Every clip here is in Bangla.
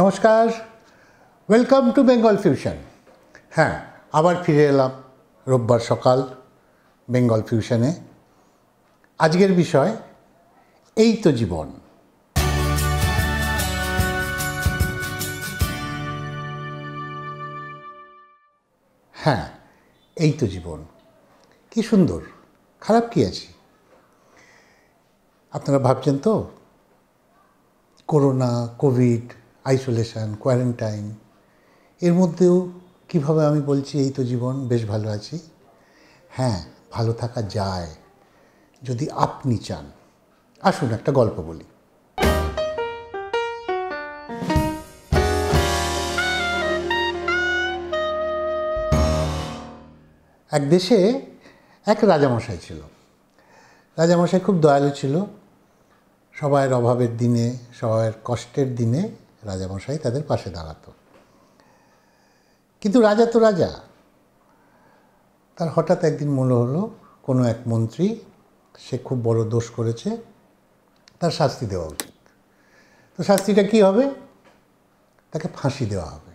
নমস্কার ওয়েলকাম টু বেঙ্গল ফিউশন হ্যাঁ আবার ফিরে এলাম রোববার সকাল বেঙ্গল ফিউশনে আজকের বিষয় এই তো জীবন হ্যাঁ এই তো জীবন কি সুন্দর খারাপ কি আছে আপনারা ভাবছেন তো করোনা কোভিড আইসোলেশন কোয়ারেন্টাইন এর মধ্যেও কিভাবে আমি বলছি এই তো জীবন বেশ ভালো আছি হ্যাঁ ভালো থাকা যায় যদি আপনি চান আসুন একটা গল্প বলি এক দেশে এক রাজামশাই ছিল রাজামশাই খুব দয়ালু ছিল সবাইয়ের অভাবের দিনে সবাইয়ের কষ্টের দিনে রাজামশাই তাদের পাশে দাঁড়াতো কিন্তু রাজা তো রাজা তার হঠাৎ একদিন মনে হলো কোনো এক মন্ত্রী সে খুব বড় দোষ করেছে তার শাস্তি দেওয়া উচিত তো শাস্তিটা কি হবে তাকে ফাঁসি দেওয়া হবে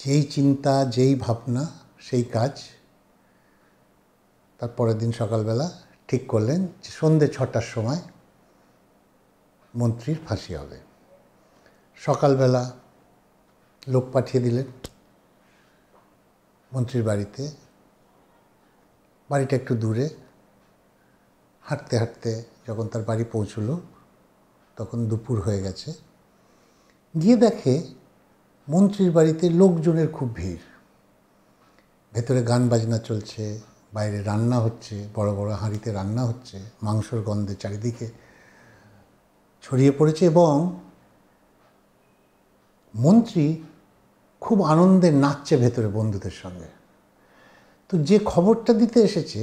যেই চিন্তা যেই ভাবনা সেই কাজ তার পরের দিন সকালবেলা ঠিক করলেন যে সন্ধ্যে ছটার সময় মন্ত্রীর ফাঁসি হবে সকালবেলা লোক পাঠিয়ে দিলেন মন্ত্রীর বাড়িতে বাড়িটা একটু দূরে হাঁটতে হাঁটতে যখন তার বাড়ি পৌঁছল তখন দুপুর হয়ে গেছে গিয়ে দেখে মন্ত্রীর বাড়িতে লোকজনের খুব ভিড় ভেতরে গান বাজনা চলছে বাইরে রান্না হচ্ছে বড় বড় হাঁড়িতে রান্না হচ্ছে মাংসর গন্ধে চারিদিকে ছড়িয়ে পড়েছে এবং মন্ত্রী খুব আনন্দে নাচছে ভেতরে বন্ধুদের সঙ্গে তো যে খবরটা দিতে এসেছে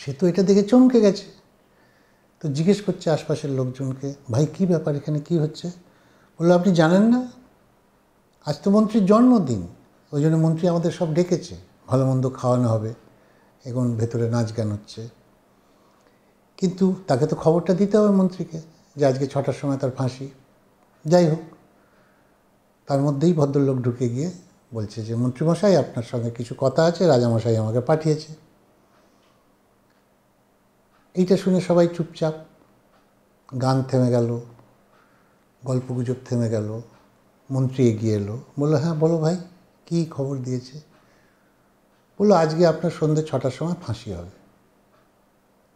সে তো এটা দেখে চমকে গেছে তো জিজ্ঞেস করছে আশপাশের লোকজনকে ভাই কি ব্যাপার এখানে কি হচ্ছে বললো আপনি জানেন না আজ তো মন্ত্রীর জন্মদিন ওই জন্য মন্ত্রী আমাদের সব ডেকেছে ভালো মন্দ খাওয়ানো হবে এখন ভেতরে নাচ গান হচ্ছে কিন্তু তাকে তো খবরটা দিতে হবে মন্ত্রীকে যে আজকে ছটার সময় তার ফাঁসি যাই হোক তার মধ্যেই ভদ্রলোক ঢুকে গিয়ে বলছে যে মন্ত্রীমশাই আপনার সঙ্গে কিছু কথা আছে রাজামশাই আমাকে পাঠিয়েছে এইটা শুনে সবাই চুপচাপ গান থেমে গেল গল্পগুজব থেমে গেল মন্ত্রী এগিয়ে এলো বললো হ্যাঁ বলো ভাই কি খবর দিয়েছে বললো আজকে আপনার সন্ধ্যে ছটার সময় ফাঁসি হবে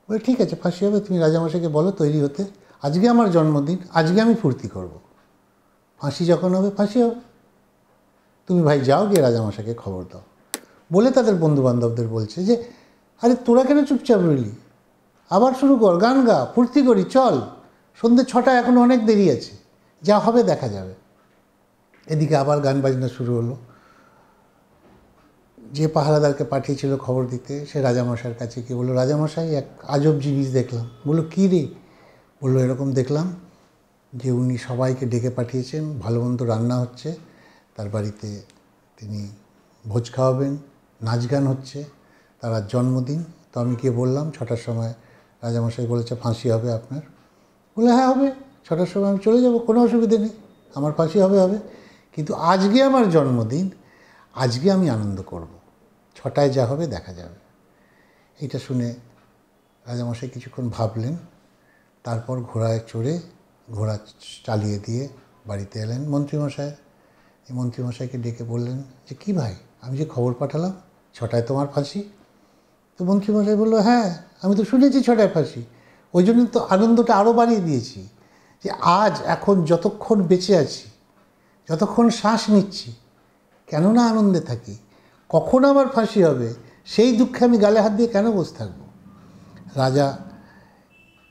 বলে ঠিক আছে ফাঁসি হবে তুমি রাজামশাইকে বলো তৈরি হতে আজকে আমার জন্মদিন আজকে আমি ফুর্তি করবো ফাঁসি যখন হবে ফাঁসি হবে তুমি ভাই যাও গিয়ে রাজামশাকে খবর দাও বলে তাদের বন্ধুবান্ধবদের বলছে যে আরে তোরা কেন চুপচাপ রইলি আবার শুরু কর গান গা ফুর্তি করি চল সন্ধ্যে ছটা এখন অনেক দেরি আছে যা হবে দেখা যাবে এদিকে আবার গান বাজনা শুরু হলো যে পাহারাদারকে পাঠিয়েছিল খবর দিতে সে রাজামশার কাছে কি বললো রাজামশাই এক আজব জিনিস দেখলাম বললো কী রে বললো এরকম দেখলাম যে উনি সবাইকে ডেকে পাঠিয়েছেন ভালো মন্দ রান্না হচ্ছে তার বাড়িতে তিনি ভোজ খাওয়াবেন নাচ গান হচ্ছে তার জন্মদিন তো আমি গিয়ে বললাম ছটার সময় রাজামশাই বলেছে ফাঁসি হবে আপনার বলে হ্যাঁ হবে ছটার সময় আমি চলে যাব কোনো অসুবিধে নেই আমার ফাঁসি হবে হবে কিন্তু আজকে আমার জন্মদিন আজকে আমি আনন্দ করব। ছটায় যা হবে দেখা যাবে এটা শুনে রাজামশাই কিছুক্ষণ ভাবলেন তারপর ঘোড়ায় চড়ে ঘোড়া চালিয়ে দিয়ে বাড়িতে এলেন মন্ত্রীমশাই এই মন্ত্রীমশাইকে ডেকে বললেন যে কী ভাই আমি যে খবর পাঠালাম ছটায় তোমার ফাঁসি তো মন্ত্রীমশাই বললো হ্যাঁ আমি তো শুনেছি ছটায় ফাঁসি ওই জন্য তো আনন্দটা আরও বাড়িয়ে দিয়েছি যে আজ এখন যতক্ষণ বেঁচে আছি যতক্ষণ শ্বাস নিচ্ছি কেন না আনন্দে থাকি কখন আমার ফাঁসি হবে সেই দুঃখে আমি গালে হাত দিয়ে কেন বসে থাকবো রাজা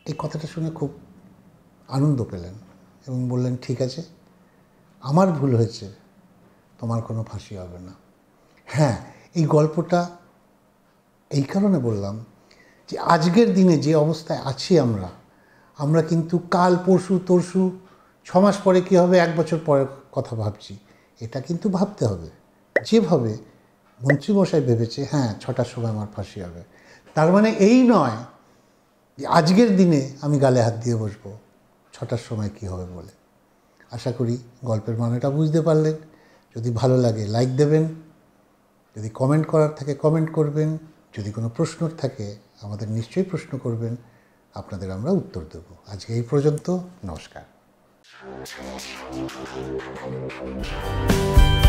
এই কথাটা শুনে খুব আনন্দ পেলেন এবং বললেন ঠিক আছে আমার ভুল হয়েছে তোমার কোনো ফাঁসি হবে না হ্যাঁ এই গল্পটা এই কারণে বললাম যে আজকের দিনে যে অবস্থায় আছি আমরা আমরা কিন্তু কাল পরশু তরশু ছ মাস পরে কী হবে এক বছর পরে কথা ভাবছি এটা কিন্তু ভাবতে হবে যেভাবে মন্ত্রীমশাই ভেবেছে হ্যাঁ ছটার সময় আমার ফাঁসি হবে তার মানে এই নয় যে আজকের দিনে আমি গালে হাত দিয়ে বসবো ছটার সময় কি হবে বলে আশা করি গল্পের মানেটা বুঝতে পারলেন যদি ভালো লাগে লাইক দেবেন যদি কমেন্ট করার থাকে কমেন্ট করবেন যদি কোনো প্রশ্ন থাকে আমাদের নিশ্চয়ই প্রশ্ন করবেন আপনাদের আমরা উত্তর দেব আজকে এই পর্যন্ত নমস্কার